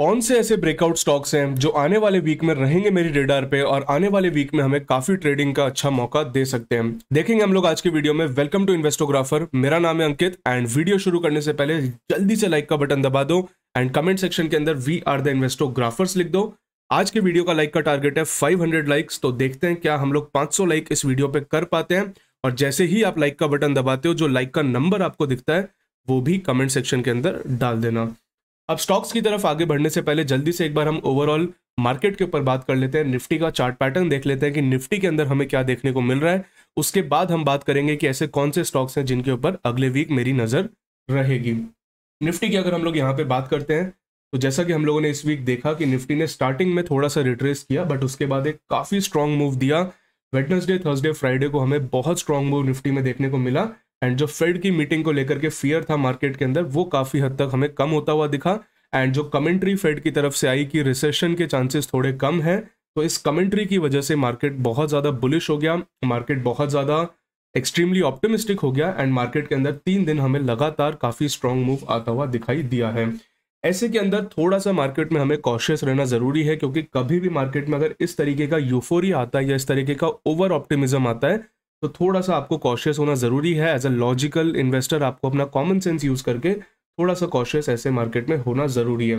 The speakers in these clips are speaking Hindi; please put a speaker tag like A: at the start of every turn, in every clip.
A: कौन से ऐसे ब्रेकआउट स्टॉक्स हैं जो आने वाले वीक में रहेंगे मेरी रेडार पे और आने वाले वीक में हमें काफी ट्रेडिंग का अच्छा मौका दे सकते हैं देखेंगे हम लोग आज के वीडियो में वेलकम टू इन्वेस्टोग्राफर मेरा नाम है अंकित एंड वीडियो शुरू करने से पहले जल्दी से लाइक का बटन दबा दो एंड कमेंट सेक्शन के अंदर वी आर द इन्वेस्टोग्राफर्स लिख दो आज के वीडियो का लाइक का टारगेट है फाइव लाइक्स तो देखते हैं क्या हम लोग पांच लाइक इस वीडियो पे कर पाते हैं और जैसे ही आप लाइक का बटन दबाते हो जो लाइक का नंबर आपको दिखता है वो भी कमेंट सेक्शन के अंदर डाल देना अब स्टॉक्स की तरफ आगे बढ़ने से पहले जल्दी से एक बार हम ओवरऑल मार्केट के ऊपर बात कर लेते हैं निफ्टी का चार्ट पैटर्न देख लेते हैं कि निफ्टी के अंदर हमें क्या देखने को मिल रहा है उसके बाद हम बात करेंगे कि ऐसे कौन से स्टॉक्स हैं जिनके ऊपर अगले वीक मेरी नज़र रहेगी निफ्टी की अगर हम लोग यहाँ पे बात करते हैं तो जैसा कि हम लोगों ने इस वीक देखा कि निफ्टी ने स्टार्टिंग में थोड़ा सा रिट्रेस किया बट उसके बाद एक काफ़ी स्ट्रॉन्ग मूव दिया वेडनेसडे थर्सडे फ्राइडे को हमें बहुत स्ट्रॉन्ग मूव निफ्टी में देखने को मिला एंड जो फेड की मीटिंग को लेकर के फियर था मार्केट के अंदर वो काफ़ी हद तक हमें कम होता हुआ दिखा एंड जो कमेंट्री फेड की तरफ से आई कि रिसेशन के चांसेस थोड़े कम हैं तो इस कमेंट्री की वजह से मार्केट बहुत ज़्यादा बुलिश हो गया मार्केट बहुत ज़्यादा एक्सट्रीमली ऑप्टिमिस्टिक हो गया एंड मार्केट के अंदर तीन दिन हमें लगातार काफ़ी स्ट्रॉन्ग मूव आता हुआ दिखाई दिया है ऐसे के अंदर थोड़ा सा मार्केट में हमें कॉशियस रहना ज़रूरी है क्योंकि कभी भी मार्केट में अगर इस तरीके का यूफोरिया आता है या इस तरीके का ओवर ऑप्टिमिज्म आता है तो थोड़ा सा आपको कॉशियस होना ज़रूरी है एज अ लॉजिकल इन्वेस्टर आपको अपना कॉमन सेंस यूज़ करके थोड़ा सा कॉशियस ऐसे मार्केट में होना ज़रूरी है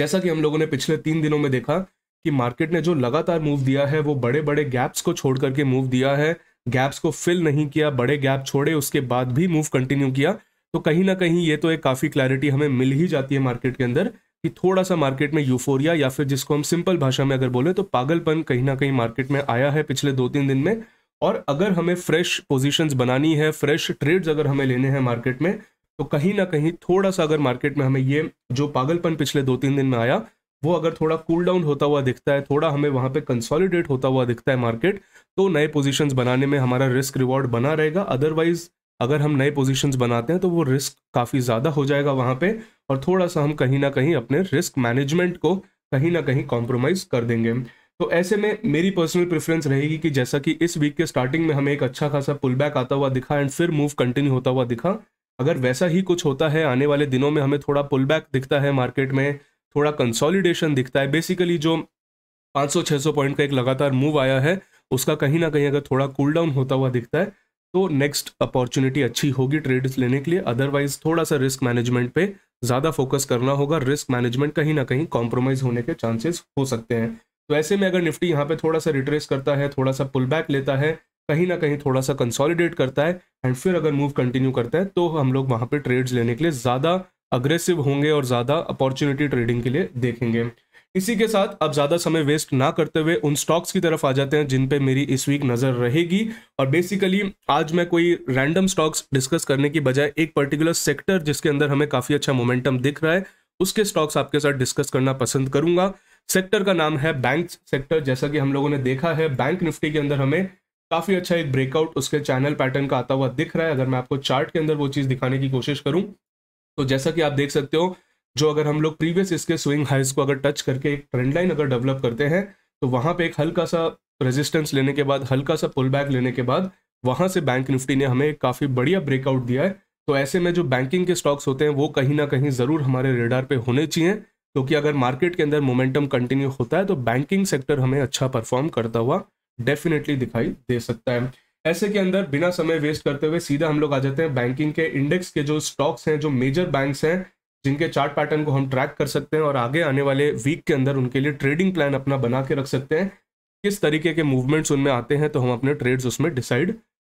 A: जैसा कि हम लोगों ने पिछले तीन दिनों में देखा कि मार्केट ने जो लगातार मूव दिया है वो बड़े बड़े गैप्स को छोड़ करके मूव दिया है गैप्स को फिल नहीं किया बड़े गैप छोड़े उसके बाद भी मूव कंटिन्यू किया तो कहीं ना कहीं ये तो एक काफ़ी क्लैरिटी हमें मिल ही जाती है मार्केट के अंदर कि थोड़ा सा मार्केट में यूफोरिया या फिर जिसको हम सिंपल भाषा में अगर बोले तो पागलपन कहीं ना कहीं मार्केट में आया है पिछले दो तीन दिन में और अगर हमें फ्रेश पोजीशंस बनानी है फ्रेश ट्रेड्स अगर हमें लेने हैं मार्केट में तो कहीं ना कहीं थोड़ा सा अगर मार्केट में हमें ये जो पागलपन पिछले दो तीन दिन में आया वो अगर थोड़ा कूल डाउन होता हुआ दिखता है थोड़ा हमें वहाँ पे कंसोलिडेट होता हुआ दिखता है मार्केट तो नए पोजीशंस बनाने में हमारा रिस्क रिवॉर्ड बना रहेगा अदरवाइज अगर हम नए पोजीशंस बनाते हैं तो वो रिस्क काफ़ी ज़्यादा हो जाएगा वहाँ पर और थोड़ा सा हम कहीं ना कहीं अपने रिस्क मैनेजमेंट को कहीं ना कहीं कॉम्प्रोमाइज़ कर देंगे तो ऐसे में मेरी पर्सनल प्रेफरेंस रहेगी कि जैसा कि इस वीक के स्टार्टिंग में हमें एक अच्छा खासा पुल बैक आता हुआ दिखा एंड फिर मूव कंटिन्यू होता हुआ दिखा अगर वैसा ही कुछ होता है आने वाले दिनों में हमें थोड़ा पुल बैक दिखता है मार्केट में थोड़ा कंसोलिडेशन दिखता है बेसिकली जो 500-600 पॉइंट का एक लगातार मूव आया है उसका कहीं ना कहीं अगर थोड़ा कूल डाउन होता हुआ दिखता है तो नेक्स्ट अपॉर्चुनिटी अच्छी होगी ट्रेड्स लेने के लिए अदरवाइज थोड़ा सा रिस्क मैनेजमेंट पे ज़्यादा फोकस करना होगा रिस्क मैनेजमेंट कहीं ना कहीं कॉम्प्रोमाइज़ होने के चांसेस हो सकते हैं तो ऐसे में अगर निफ्टी यहाँ पे थोड़ा सा रिट्रेस करता है थोड़ा सा पुल बैक लेता है कहीं ना कहीं थोड़ा सा कंसोलिडेट करता है एंड फिर अगर मूव कंटिन्यू करता है तो हम लोग वहाँ पे ट्रेड्स लेने के लिए ज़्यादा अग्रेसिव होंगे और ज़्यादा अपॉर्चुनिटी ट्रेडिंग के लिए देखेंगे इसी के साथ अब ज़्यादा समय वेस्ट ना करते हुए उन स्टॉक्स की तरफ आ जाते हैं जिन पे मेरी इस वीक नज़र रहेगी और बेसिकली आज मैं कोई रैंडम स्टॉक्स डिस्कस करने की बजाय एक पर्टिकुलर सेक्टर जिसके अंदर हमें काफ़ी अच्छा मोमेंटम दिख रहा है उसके स्टॉक्स आपके साथ डिस्कस करना पसंद करूंगा सेक्टर का नाम है बैंक सेक्टर जैसा कि हम लोगों ने देखा है बैंक निफ्टी के अंदर हमें काफ़ी अच्छा एक ब्रेकआउट उसके चैनल पैटर्न का आता हुआ दिख रहा है अगर मैं आपको चार्ट के अंदर वो चीज़ दिखाने की कोशिश करूं तो जैसा कि आप देख सकते हो जो अगर हम लोग प्रीवियस इसके स्विंग हाइज को अगर टच करके एक ट्रेंड लाइन अगर डेवलप करते हैं तो वहां पे एक हल्का सा रेजिस्टेंस लेने के बाद हल्का सा पुल बैक लेने के बाद वहां से बैंक निफ्टी ने हमें काफ़ी बढ़िया ब्रेकआउट दिया है तो ऐसे में जो बैंकिंग के स्टॉक्स होते हैं वो कहीं ना कहीं ज़रूर हमारे रेडार पे होने चाहिए क्योंकि अगर मार्केट के अंदर मोमेंटम कंटिन्यू होता है तो बैंकिंग सेक्टर हमें अच्छा परफॉर्म करता हुआ डेफिनेटली दिखाई दे सकता है ऐसे के अंदर बिना समय वेस्ट करते हुए सीधा हम लोग आ जाते हैं बैंकिंग के इंडेक्स के जो स्टॉक्स हैं जो मेजर बैंक्स हैं जिनके चार्ट पैटर्न को हम ट्रैक कर सकते हैं और आगे आने वाले वीक के अंदर उनके लिए ट्रेडिंग प्लान अपना बना के रख सकते हैं किस तरीके के मूवमेंट्स उनमें आते हैं तो हम अपने ट्रेड्स उसमें डिसाइड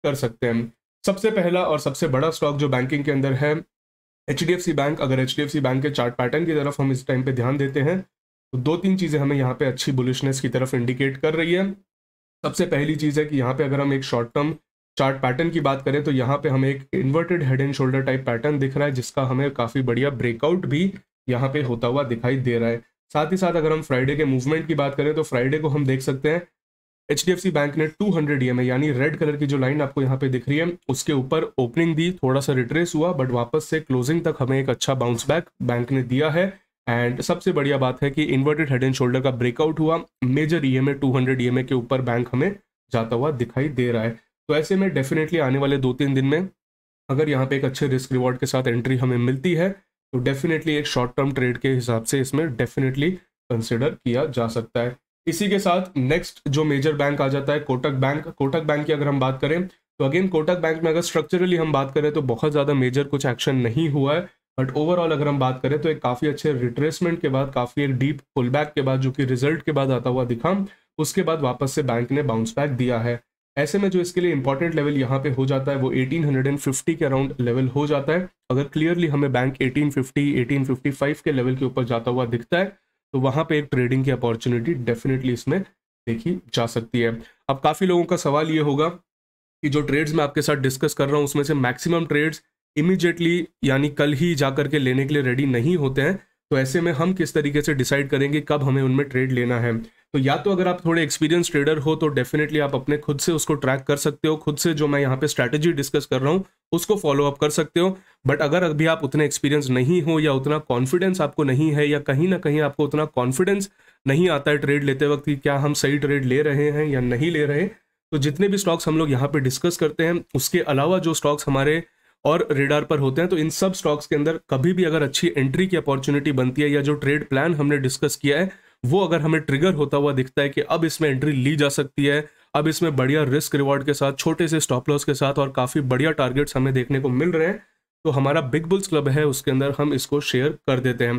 A: कर सकते हैं सबसे पहला और सबसे बड़ा स्टॉक जो बैंकिंग के अंदर है एच बैंक अगर एच बैंक के चार्ट पैटर्न की तरफ हम इस टाइम पे ध्यान देते हैं तो दो तीन चीज़ें हमें यहाँ पे अच्छी बुलिशनेस की तरफ इंडिकेट कर रही है सबसे पहली चीज़ है कि यहाँ पे अगर हम एक शॉर्ट टर्म चार्ट पैटर्न की बात करें तो यहाँ पे हमें एक inverted head and shoulder type pattern दिख रहा है जिसका हमें काफ़ी बढ़िया ब्रेकआउट भी यहाँ पे होता हुआ दिखाई दे रहा है साथ ही साथ अगर हम फ्राइडे के मूवमेंट की बात करें तो फ्राइडे को हम देख सकते हैं H D F C bank ने 200 हंड्रेड ई यानी रेड कलर की जो लाइन आपको यहाँ पे दिख रही है उसके ऊपर ओपनिंग दी थोड़ा सा रिट्रेस हुआ बट वापस से क्लोजिंग तक हमें एक अच्छा बाउंस बैक बैंक ने दिया है एंड सबसे बढ़िया बात है कि इन्वर्टेड हेड एंड शोल्डर का ब्रेकआउट हुआ major E M A two hundred E के ऊपर बैंक हमें जाता हुआ दिखाई दे रहा है तो ऐसे में डेफिनेटली आने वाले दो तीन दिन में अगर यहाँ पे एक अच्छे रिस्क रिवॉर्ड के साथ एंट्री हमें मिलती है तो डेफिनेटली एक शॉर्ट टर्म ट्रेड के हिसाब से इसमें डेफिनेटली कंसिडर किया जा सकता है इसी के साथ नेक्स्ट जो मेजर बैंक आ जाता है कोटक बैंक कोटक बैंक की अगर हम बात करें तो अगेन कोटक बैंक में अगर स्ट्रक्चरली हम बात करें तो बहुत ज़्यादा मेजर कुछ एक्शन नहीं हुआ है बट ओवरऑल अगर हम बात करें तो एक काफ़ी अच्छे रिट्रेसमेंट के बाद काफ़ी एक डीप फुल बैक के बाद जो कि रिजल्ट के बाद आता हुआ दिखा उसके बाद वापस से बैंक ने बाउंस बैक दिया है ऐसे में जो इसके लिए इंपॉर्टेंट लेवल यहाँ पे हो जाता है वो 1850 के अराउंड लेवल हो जाता है अगर क्लियरली हमें बैंक 1850 1855 के लेवल के ऊपर जाता हुआ दिखता है तो वहां पे एक ट्रेडिंग की अपॉर्चुनिटी डेफिनेटली इसमें देखी जा सकती है अब काफ़ी लोगों का सवाल ये होगा कि जो ट्रेड्स मैं आपके साथ डिस्कस कर रहा हूँ उसमें से मैक्सिमम ट्रेड्स इमीजिएटली यानी कल ही जा करके लेने के लिए रेडी नहीं होते हैं तो ऐसे में हम किस तरीके से डिसाइड करेंगे कब हमें उनमें ट्रेड लेना है तो या तो अगर आप थोड़े एक्सपीरियंस ट्रेडर हो तो डेफिनेटली आप अपने खुद से उसको ट्रैक कर सकते हो खुद से जो मैं यहाँ पे स्ट्रैटेजी डिस्कस कर रहा हूँ उसको फॉलो अप कर सकते हो बट अगर अभी आप उतने एक्सपीरियंस नहीं हो या उतना कॉन्फिडेंस आपको नहीं है या कहीं ना कहीं आपको उतना कॉन्फिडेंस नहीं आता है ट्रेड लेते वक्त कि क्या हम सही ट्रेड ले रहे हैं या नहीं ले रहे तो जितने भी स्टॉक्स हम लोग यहाँ पर डिस्कस करते हैं उसके अलावा जो स्टॉक्स हमारे और रेडार पर होते हैं तो इन सब स्टॉक्स के अंदर कभी भी अगर अच्छी एंट्री की अपॉर्चुनिटी बनती है या जो ट्रेड प्लान हमने डिस्कस किया है वो अगर हमें ट्रिगर होता हुआ दिखता है कि अब इसमें एंट्री ली जा सकती है अब इसमें बढ़िया रिस्क रिवॉर्ड के साथ छोटे से स्टॉप लॉस के साथ और काफ़ी बढ़िया टारगेट्स हमें देखने को मिल रहे हैं तो हमारा बिग बुल्स क्लब है उसके अंदर हम इसको शेयर कर देते हैं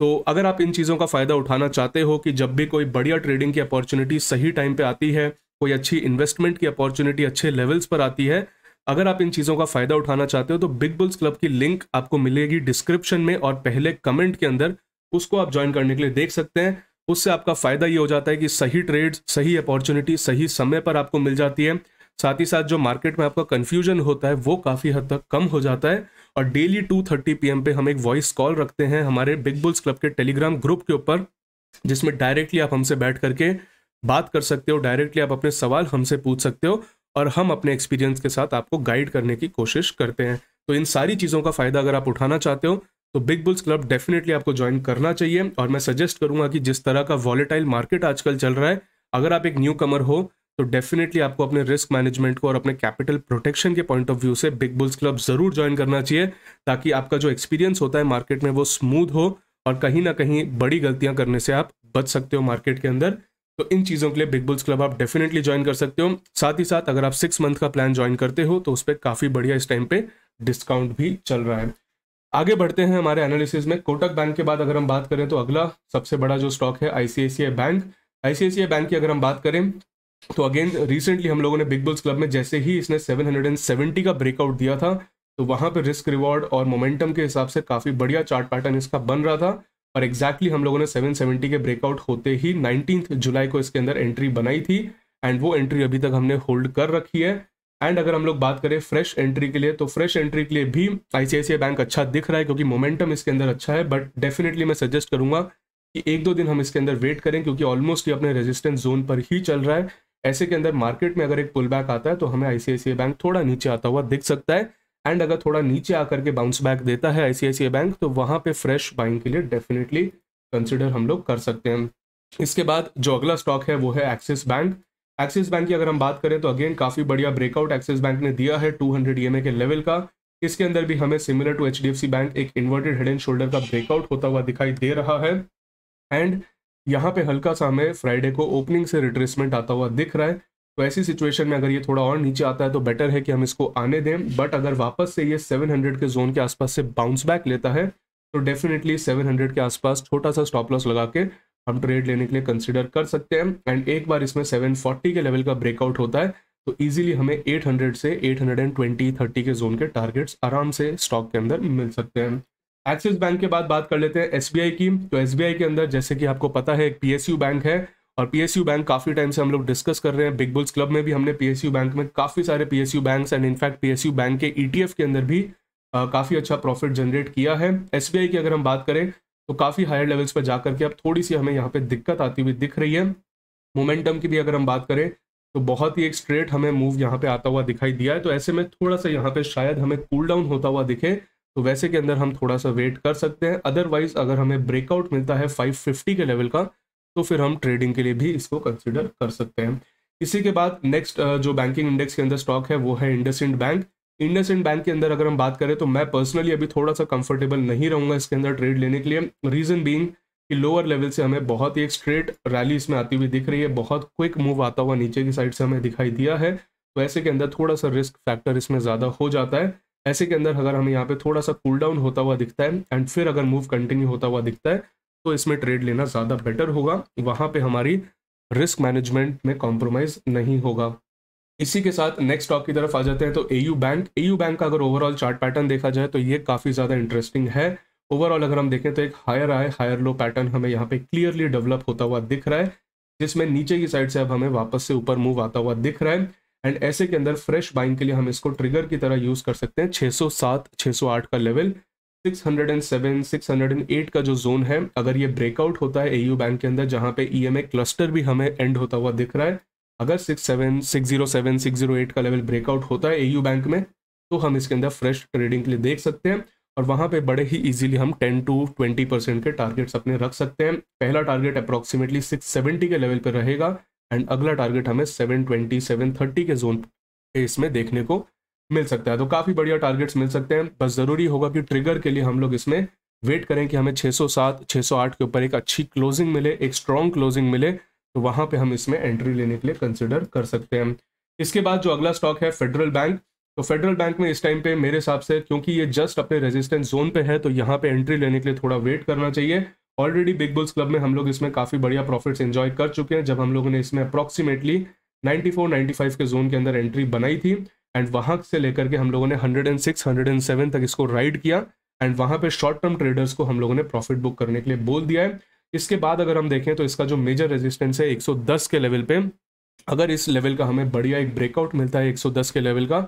A: तो अगर आप इन चीज़ों का फ़ायदा उठाना चाहते हो कि जब भी कोई बढ़िया ट्रेडिंग की अपॉर्चुनिटी सही टाइम पे आती है कोई अच्छी इन्वेस्टमेंट की अपॉर्चुनिटी अच्छे लेवल्स पर आती है अगर आप इन चीज़ों का फ़ायदा उठाना चाहते हो तो बिग बुल्स क्लब की लिंक आपको मिलेगी डिस्क्रिप्शन में और पहले कमेंट के अंदर उसको आप ज्वाइन करने के लिए देख सकते हैं उससे आपका फ़ायदा ये हो जाता है कि सही ट्रेड सही अपॉर्चुनिटी सही समय पर आपको मिल जाती है साथ ही साथ जो मार्केट में आपका कन्फ्यूजन होता है वो काफ़ी हद तक कम हो जाता है और डेली टू थर्टी पी पे हम एक वॉइस कॉल रखते हैं हमारे बिग बुल्स क्लब के टेलीग्राम ग्रुप के ऊपर जिसमें डायरेक्टली आप हमसे बैठ करके बात कर सकते हो डायरेक्टली आप अपने सवाल हमसे पूछ सकते हो और हम अपने एक्सपीरियंस के साथ आपको गाइड करने की कोशिश करते हैं तो इन सारी चीज़ों का फ़ायदा अगर आप उठाना चाहते हो तो बिग बुल्स क्लब डेफिनेटली आपको ज्वाइन करना चाहिए और मैं सजेस्ट करूंगा कि जिस तरह का वॉलेटाइल मार्केट आजकल चल रहा है अगर आप एक न्यू कमर हो तो डेफिनेटली आपको अपने रिस्क मैनेजमेंट को और अपने कैपिटल प्रोटेक्शन के पॉइंट ऑफ व्यू से बिग बुल्स क्लब जरूर ज्वाइन करना चाहिए ताकि आपका जो एक्सपीरियंस होता है मार्केट में वो स्मूथ हो और कहीं ना कहीं बड़ी गलतियां करने से आप बच सकते हो मार्केट के अंदर तो इन चीज़ों के लिए बिग बुल्स क्लब आप डेफिनेटली ज्वाइन कर सकते हो साथ ही साथ अगर आप सिक्स मंथ का प्लान ज्वाइन करते हो तो उस पर काफ़ी बढ़िया इस टाइम पे डिस्काउंट भी चल रहा है आगे बढ़ते हैं हमारे एनालिसिस में कोटक बैंक के बाद अगर हम बात करें तो अगला सबसे बड़ा जो स्टॉक है आईसीआईसीआई बैंक आईसीआईसीआई बैंक की अगर हम बात करें तो अगेन रिसेंटली हम लोगों ने बिग बुल्स क्लब में जैसे ही इसने 770 का ब्रेकआउट दिया था तो वहां पर रिस्क रिवॉर्ड और मोमेंटम के हिसाब से काफ़ी बढ़िया चार्ट पैटर्न इसका बन रहा था और एग्जैक्टली exactly हम लोगों ने सेवन के ब्रेकआउट होते ही नाइनटीन जुलाई को इसके अंदर एंट्री बनाई थी एंड वो एंट्री अभी तक हमने होल्ड कर रखी है एंड अगर हम लोग बात करें फ्रेश एंट्री के लिए तो फ्रेश एंट्री के लिए भी आईसीआईसीआई बैंक अच्छा दिख रहा है क्योंकि मोमेंटम इसके अंदर अच्छा है बट डेफिनेटली मैं सजेस्ट करूंगा कि एक दो दिन हम इसके अंदर वेट करें क्योंकि ऑलमोस्ट ये अपने रेजिस्टेंस जोन पर ही चल रहा है ऐसे के अंदर मार्केट में अगर एक पुल बैक आता है तो हमें आईसीआईसीआई बैंक थोड़ा नीचे आता हुआ दिख सकता है एंड अगर थोड़ा नीचे आकर के बाउंस बैक देता है आईसीआईसीआई बैंक तो वहां पे फ्रेश बाइंग के लिए डेफिनेटली कंसिडर हम लोग कर सकते हैं इसके बाद जो अगला स्टॉक है वो है एक्सिस बैंक एक्सिस बैंक की अगर हम बात करें तो अगेन काफ़ी बढ़िया ब्रेकआउट एक्सिस बैंक ने दिया है 200 हंड्रेड e के लेवल का इसके अंदर भी हमें सिमिलर टू एच बैंक एक इन्वर्टेड हेड एंड शोल्डर का ब्रेकआउट होता हुआ दिखाई दे रहा है एंड यहाँ पे हल्का सा हमें फ्राइडे को ओपनिंग से रिट्रेसमेंट आता हुआ दिख रहा है तो ऐसी सिचुएशन में अगर ये थोड़ा और नीचे आता है तो बेटर है कि हम इसको आने दें बट अगर वापस से ये 700 के जोन के आसपास से बाउंस बैक लेता है तो डेफिनेटली 700 के आसपास छोटा सा स्टॉप लॉस लगा के हम ट्रेड लेने के लिए कंसिडर कर सकते हैं एंड एक बार इसमें सेवन के लेवल का ब्रेकआउट होता है तो इजीली हमें 800 से 820 30 के जोन के टारगेट्स आराम से स्टॉक के अंदर मिल सकते हैं एक्सिस बैंक के बाद बात कर लेते हैं एस की तो एस के अंदर जैसे कि आपको पता है एक पी बैंक है और पी बैंक काफ़ी टाइम से हम लोग डिस्कस कर रहे हैं बिग बुल्स क्लब में भी हमने पी बैंक में काफ़ी सारे P bank and in fact P bank के ई e के अंदर भी काफ़ी अच्छा प्रॉफिट जनरेट किया है एस की अगर हम बात करें तो काफ़ी हायर लेवल्स पर जा करके अब थोड़ी सी हमें यहाँ पे दिक्कत आती हुई दिख रही है मोमेंटम की भी अगर हम बात करें तो बहुत ही एक स्ट्रेट हमें मूव यहाँ पे आता हुआ दिखाई दिया है तो ऐसे में थोड़ा सा यहाँ पे शायद हमें कूल डाउन होता हुआ दिखे तो वैसे के अंदर हम थोड़ा सा वेट कर सकते हैं अदरवाइज अगर हमें ब्रेकआउट मिलता है 550 के लेवल का तो फिर हम ट्रेडिंग के लिए भी इसको कंसिडर कर सकते हैं इसी के बाद नेक्स्ट जो बैंकिंग इंडेक्स के अंदर स्टॉक है वो है Indus bank IndusInd bank के अंदर अगर हम बात करें तो मैं पर्सनली अभी थोड़ा सा कंफर्टेबल नहीं रहूंगा इसके अंदर ट्रेड लेने के लिए रीज़न बीइंग कि लोअर लेवल से हमें बहुत ही एक स्ट्रेट रैली इसमें आती हुई दिख रही है बहुत क्विक मूव आता हुआ नीचे की साइड से हमें दिखाई दिया है तो ऐसे के अंदर थोड़ा सा रिस्क फैक्टर इसमें ज़्यादा हो जाता है ऐसे के अंदर अगर हमें यहाँ पे थोड़ा सा कूल डाउन होता हुआ दिखता है एंड फिर अगर मूव कंटिन्यू होता हुआ दिखता है तो इसमें ट्रेड लेना ज़्यादा बेटर होगा वहाँ पर हमारी रिस्क मैनेजमेंट में कॉम्प्रोमाइज़ नहीं होगा इसी के साथ नेक्स्ट स्टॉक की तरफ आ जाते हैं तो A U bank A U bank का अगर ओवरऑल चार्ट पैटर्न देखा जाए तो ये काफ़ी ज़्यादा इंटरेस्टिंग है ओवरऑल अगर हम देखें तो एक हायर आए हायर लो पैटर्न हमें यहाँ पे क्लियरली डेवलप होता हुआ दिख रहा है जिसमें नीचे की साइड से अब हमें वापस से ऊपर मूव आता हुआ दिख रहा है एंड ऐसे के अंदर फ्रेश बाइंग के लिए हम इसको ट्रिगर की तरह यूज़ कर सकते हैं 607 608 का लेवल 607 608 का जो जोन है अगर ये ब्रेकआउट होता है ए बैंक के अंदर जहाँ पे ई e क्लस्टर भी हमें एंड होता हुआ दिख रहा है अगर six seven six zero seven six zero eight का लेवल ब्रेकआउट होता है एयू बैंक में तो हम इसके अंदर फ्रेश ट्रेडिंग के लिए देख सकते हैं और वहाँ पे बड़े ही इजीली हम टेन टू ट्वेंटी परसेंट के टारगेट्स अपने रख सकते हैं पहला टारगेट अप्रॉक्सीमेटली सेवेंटी के लेवल पर रहेगा एंड अगला टारगेट हमें सेवन ट्वेंटी सेवन थर्टी के जोन पे इसमें देखने को मिल सकता है तो काफ़ी बढ़िया टारगेट्स मिल सकते हैं बस ज़रूरी होगा कि ट्रिगर के लिए हम लोग इसमें वेट करें कि हमें 607 सौ के ऊपर एक अच्छी क्लोजिंग मिले एक स्ट्रॉन्ग क्लोजिंग मिले तो वहां पे हम इसमें एंट्री लेने के लिए कंसिडर कर सकते हैं इसके बाद जो अगला स्टॉक है फेडरल बैंक तो फेडरल बैंक में इस टाइम पे मेरे हिसाब से क्योंकि ये जस्ट अपने रेजिस्टेंस जोन पे है तो यहाँ पे एंट्री लेने के लिए थोड़ा वेट करना चाहिए ऑलरेडी बिग बुल्स क्लब में हम लोग इसमें काफ़ी बढ़िया प्रॉफिट्स एंजॉय कर चुके हैं जब हम लोगों ने इसमें अप्रॉक्सीमेटली 94 95 के जोन के अंदर एंट्री बनाई थी एंड वहां से लेकर के हम लोगों ने 106 107 तक इसको राइड किया एंड वहां पे शॉर्ट टर्म ट्रेडर्स को हम लोगों ने प्रॉफिट बुक करने के लिए बोल दिया है इसके बाद अगर हम देखें तो इसका जो मेजर रेजिस्टेंस है 110 के लेवल पे अगर इस लेवल का हमें बढ़िया एक ब्रेकआउट मिलता है 110 के लेवल का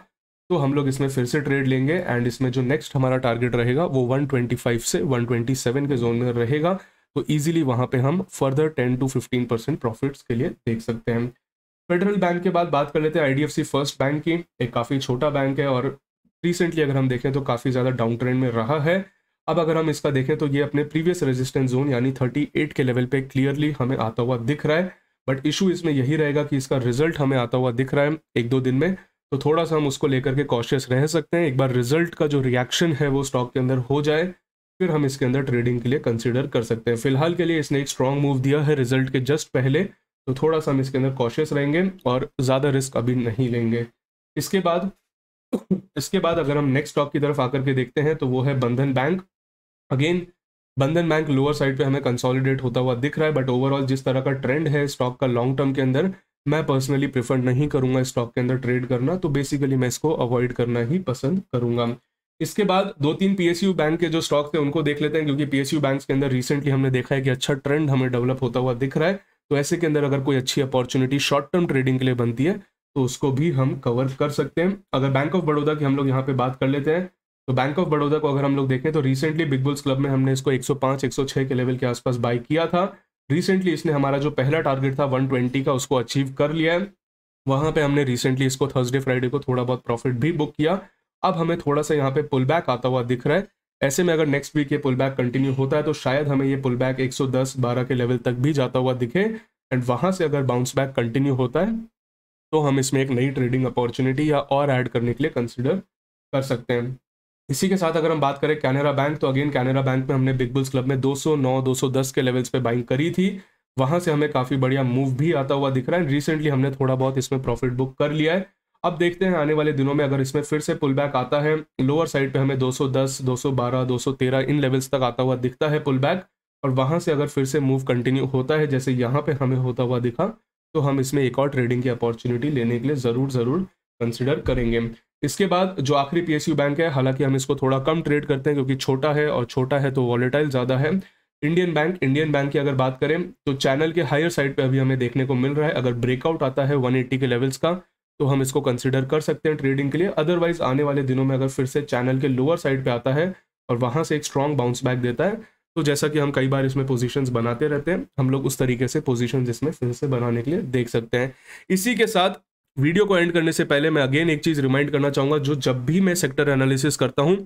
A: तो हम लोग इसमें फिर से ट्रेड लेंगे एंड इसमें जो नेक्स्ट हमारा टारगेट रहेगा वो 125 से 127 के जोन में रहेगा तो इजीली वहां पे हम फर्दर 10 टू 15 परसेंट प्रॉफिट के लिए देख सकते हैं फेडरल बैंक के बाद बात कर लेते हैं आई फर्स्ट बैंक की एक काफ़ी छोटा बैंक है और रिसेंटली अगर हम देखें तो काफ़ी ज़्यादा डाउन ट्रेंड में रहा है अब अगर हम इसका देखें तो ये अपने प्रीवियस रेजिस्टेंस जोन यानी 38 के लेवल पे क्लियरली हमें आता हुआ दिख रहा है बट इशू इसमें यही रहेगा कि इसका रिजल्ट हमें आता हुआ दिख रहा है एक दो दिन में तो थोड़ा सा हम उसको लेकर के कॉशियस रह सकते हैं एक बार रिजल्ट का जो रिएक्शन है वो स्टॉक के अंदर हो जाए फिर हम इसके अंदर ट्रेडिंग के लिए कंसिडर कर सकते हैं फिलहाल के लिए इसने एक स्ट्रॉन्ग मूव दिया है रिजल्ट के जस्ट पहले तो थोड़ा सा हम इसके अंदर कॉशियस रहेंगे और ज़्यादा रिस्क अभी नहीं लेंगे इसके बाद इसके बाद अगर हम नेक्स्ट स्टॉक की तरफ आकर के देखते हैं तो वो है Bandhan bank again Bandhan bank lower side पे हमें कंसोलिडेट होता हुआ दिख रहा है बट ओवरऑल जिस तरह का ट्रेंड है स्टॉक का लॉन्ग टर्म के अंदर मैं पर्सनली प्रेफर नहीं करूंगा स्टॉक के अंदर ट्रेड करना तो बेसिकली मैं इसको अवॉइड करना ही पसंद करूंगा इसके बाद दो तीन पीएसयू बैंक के जो स्टॉक थे उनको देख लेते हैं क्योंकि पीएसयू बैंक के अंदर रिसेंटली हमने देखा है कि अच्छा ट्रेंड हमें डेवलप होता हुआ दिख रहा है तो ऐसे के अंदर अगर कोई अच्छी अपॉर्चुनिटी शॉर्ट टर्म ट्रेडिंग के लिए बनती है तो उसको भी हम कवर कर सकते हैं अगर बैंक ऑफ बड़ौदा की हम लोग यहाँ पे बात कर लेते हैं तो बैंक ऑफ बड़ौदा को अगर हम लोग देखें तो रिसेंटली बिग बुल्स क्लब में हमने इसको 105 106 के लेवल के आसपास बाई किया था रिसेंटली इसने हमारा जो पहला टारगेट था 120 का उसको अचीव कर लिया है वहाँ पे हमने रिसेंटली इसको थर्सडे फ्राइडे को थोड़ा बहुत प्रॉफिट भी बुक किया अब हमें थोड़ा सा यहाँ पे पुल बैक आता हुआ दिख रहा है ऐसे में अगर नेक्स्ट वीक ये पुल बैक कंटिन्यू होता है तो शायद हमें ये पुल बैक एक सौ के लेवल तक भी जाता हुआ दिखे एंड वहाँ से अगर बाउंस बैक कंटिन्यू होता है तो हम इसमें एक नई ट्रेडिंग अपॉर्चुनिटी या और ऐड करने के लिए कंसिडर कर सकते हैं इसी के साथ अगर हम बात करें कैनरा बैंक तो अगेन कैनरा बैंक में हमने बिग बुल्स क्लब में 209 210 के लेवल्स पे बाइंग करी थी वहां से हमें काफ़ी बढ़िया मूव भी आता हुआ दिख रहा है रिसेंटली हमने थोड़ा बहुत इसमें प्रॉफिट बुक कर लिया है अब देखते हैं आने वाले दिनों में अगर इसमें फिर से पुल बैक आता है लोअर साइड पे हमें 210 212 213 इन लेवल्स तक आता हुआ दिखता है पुल बैक और वहां से अगर फिर से मूव कंटिन्यू होता है जैसे यहाँ पे हमें होता हुआ दिखा तो हम इसमें एक और ट्रेडिंग की अपॉर्चुनिटी लेने के लिए ज़रूर ज़रूर कंसिडर करेंगे इसके बाद जो आखिरी पी बैंक है हालांकि हम इसको थोड़ा कम ट्रेड करते हैं क्योंकि छोटा है और छोटा है तो वॉलेटाइल ज़्यादा है इंडियन बैंक इंडियन बैंक की अगर बात करें तो चैनल के हायर साइड पे अभी हमें देखने को मिल रहा है अगर ब्रेकआउट आता है 180 के लेवल्स का तो हम इसको कंसिडर कर सकते हैं ट्रेडिंग के लिए अदरवाइज आने वाले दिनों में अगर फिर से चैनल के लोअर साइड पर आता है और वहाँ से एक स्ट्रॉन्ग बाउंस बैक देता है तो जैसा कि हम कई बार इसमें पोजीशंस बनाते रहते हैं हम लोग उस तरीके से पोजीशंस इसमें फिर से बनाने के लिए देख सकते हैं इसी के साथ वीडियो को एंड करने से पहले मैं अगेन एक चीज़ रिमाइंड करना चाहूँगा जो जब भी मैं सेक्टर एनालिसिस करता हूँ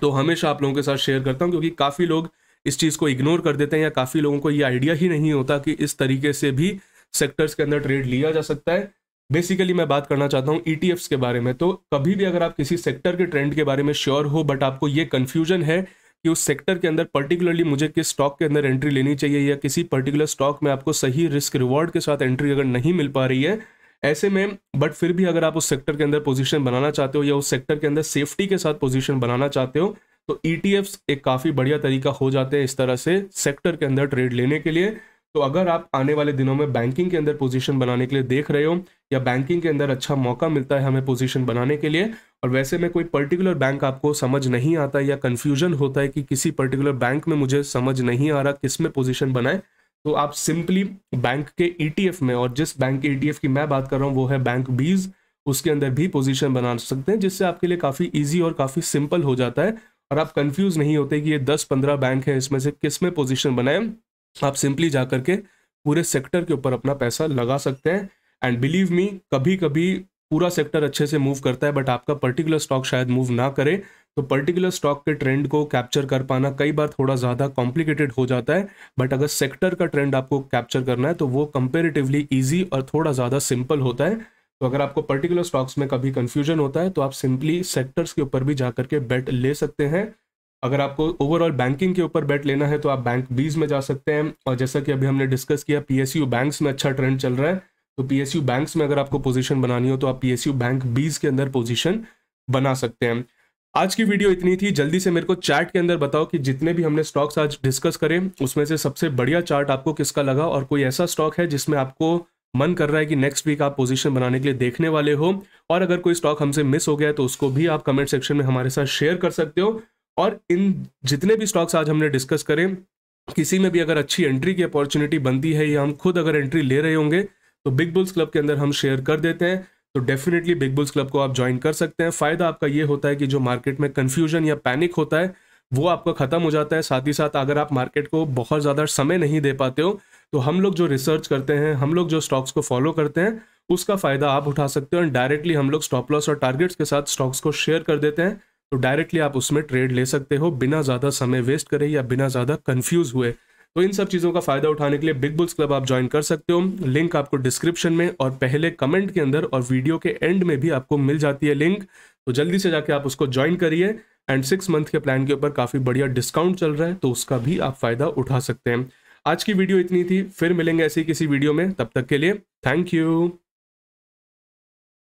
A: तो हमेशा आप लोगों के साथ शेयर करता हूँ क्योंकि काफ़ी लोग इस चीज़ को इग्नोर कर देते हैं या काफ़ी लोगों को ये आइडिया ही नहीं होता कि इस तरीके से भी सेक्टर्स के अंदर ट्रेड लिया जा सकता है बेसिकली मैं बात करना चाहता हूँ ई e के बारे में तो कभी भी अगर आप किसी सेक्टर के ट्रेंड के बारे में श्योर हो बट आपको ये कन्फ्यूजन है कि उस सेक्टर के अंदर पर्टिकुलरली मुझे किस स्टॉक के अंदर एंट्री लेनी चाहिए या किसी पर्टिकुलर स्टॉक में आपको सही रिस्क रिवॉर्ड के साथ एंट्री अगर नहीं मिल पा रही है ऐसे में बट फिर भी अगर आप उस सेक्टर के अंदर पोजीशन बनाना चाहते हो या उस सेक्टर के अंदर सेफ्टी के साथ पोजीशन बनाना चाहते हो तो ई e एक काफ़ी बढ़िया तरीका हो जाते हैं इस तरह से सेक्टर के अंदर ट्रेड लेने के लिए तो अगर आप आने वाले दिनों में बैंकिंग के अंदर पोजीशन बनाने के लिए देख रहे हो या बैंकिंग के अंदर अच्छा मौका मिलता है हमें पोजीशन बनाने के लिए और वैसे में कोई पर्टिकुलर बैंक आपको समझ नहीं आता या कन्फ्यूजन होता है कि किसी पर्टिकुलर बैंक में मुझे समझ नहीं आ रहा किस में पोजीशन बनाए तो आप सिंपली बैंक के ईटीएफ e में और जिस बैंक के ईटीएफ e की मैं बात कर रहा हूँ वो है बैंक बीज उसके अंदर भी पोजीशन बना सकते हैं जिससे आपके लिए काफ़ी इजी और काफ़ी सिंपल हो जाता है और आप कंफ्यूज नहीं होते कि ये दस पंद्रह बैंक है इसमें से किस में पोजिशन बनाए आप सिंपली जा करके पूरे सेक्टर के ऊपर अपना पैसा लगा सकते हैं एंड बिलीव मी कभी कभी पूरा सेक्टर अच्छे से मूव करता है बट आपका पर्टिकुलर स्टॉक शायद मूव ना करे तो पर्टिकुलर स्टॉक के ट्रेंड को कैप्चर कर पाना कई बार थोड़ा ज़्यादा कॉम्प्लिकेटेड हो जाता है बट अगर सेक्टर का ट्रेंड आपको कैप्चर करना है तो वो कंपेरेटिवली ईजी और थोड़ा ज़्यादा सिंपल होता है तो अगर आपको पर्टिकुलर स्टॉक्स में कभी कन्फ्यूजन होता है तो आप सिंपली सेक्टर्स के ऊपर भी जा करके बेट ले सकते हैं अगर आपको ओवरऑल बैंकिंग के ऊपर बेट लेना है तो आप बैंक बीज में जा सकते हैं और जैसा कि अभी हमने डिस्कस किया पीएसयू बैंक्स में अच्छा ट्रेंड चल रहा है तो पीएसयू बैंक्स में अगर आपको पोजीशन बनानी हो तो आप पीएसयू बैंक बीस के अंदर पोजीशन बना सकते हैं आज की वीडियो इतनी थी जल्दी से मेरे को चार्ट के अंदर बताओ कि जितने भी हमने स्टॉक्स आज डिस्कस करें उसमें से सबसे बढ़िया चार्ट आपको किसका लगा और कोई ऐसा स्टॉक है जिसमें आपको मन कर रहा है कि नेक्स्ट वीक आप पोजीशन बनाने के लिए देखने वाले हो और अगर कोई स्टॉक हमसे मिस हो गया है तो उसको भी आप कमेंट सेक्शन में हमारे साथ शेयर कर सकते हो और इन जितने भी स्टॉक्स आज हमने डिस्कस करें किसी में भी अगर अच्छी एंट्री की अपॉर्चुनिटी बनती है या हम खुद अगर एंट्री ले रहे होंगे तो बिग बुल्स क्लब के अंदर हम शेयर कर देते हैं तो डेफिनेटली बिग बुल्स क्लब को आप ज्वाइन कर सकते हैं फ़ायदा आपका ये होता है कि जो मार्केट में कन्फ्यूजन या पैनिक होता है वो आपका ख़त्म हो जाता है साथ ही साथ अगर आप मार्केट को बहुत ज़्यादा समय नहीं दे पाते हो तो हम लोग जो रिसर्च करते हैं हम लोग जो स्टॉक्स को फॉलो करते हैं उसका फ़ायदा आप उठा सकते हो एंड डायरेक्टली हम लोग स्टॉप लॉस और टारगेट्स के साथ स्टॉक्स को शेयर कर देते हैं तो डायरेक्टली आप उसमें ट्रेड ले सकते हो बिना ज़्यादा समय वेस्ट करे या बिना ज़्यादा कन्फ्यूज़ हुए तो इन सब चीज़ों का फ़ायदा उठाने के लिए बिग बुल्स क्लब आप ज्वाइन कर सकते हो लिंक आपको डिस्क्रिप्शन में और पहले कमेंट के अंदर और वीडियो के एंड में भी आपको मिल जाती है लिंक तो जल्दी से जाके आप उसको ज्वाइन करिए एंड सिक्स मंथ के प्लान के ऊपर काफ़ी बढ़िया डिस्काउंट चल रहा है तो उसका भी आप फ़ायदा उठा सकते हैं आज की वीडियो इतनी थी फिर मिलेंगे ऐसी किसी वीडियो में तब तक के लिए थैंक यू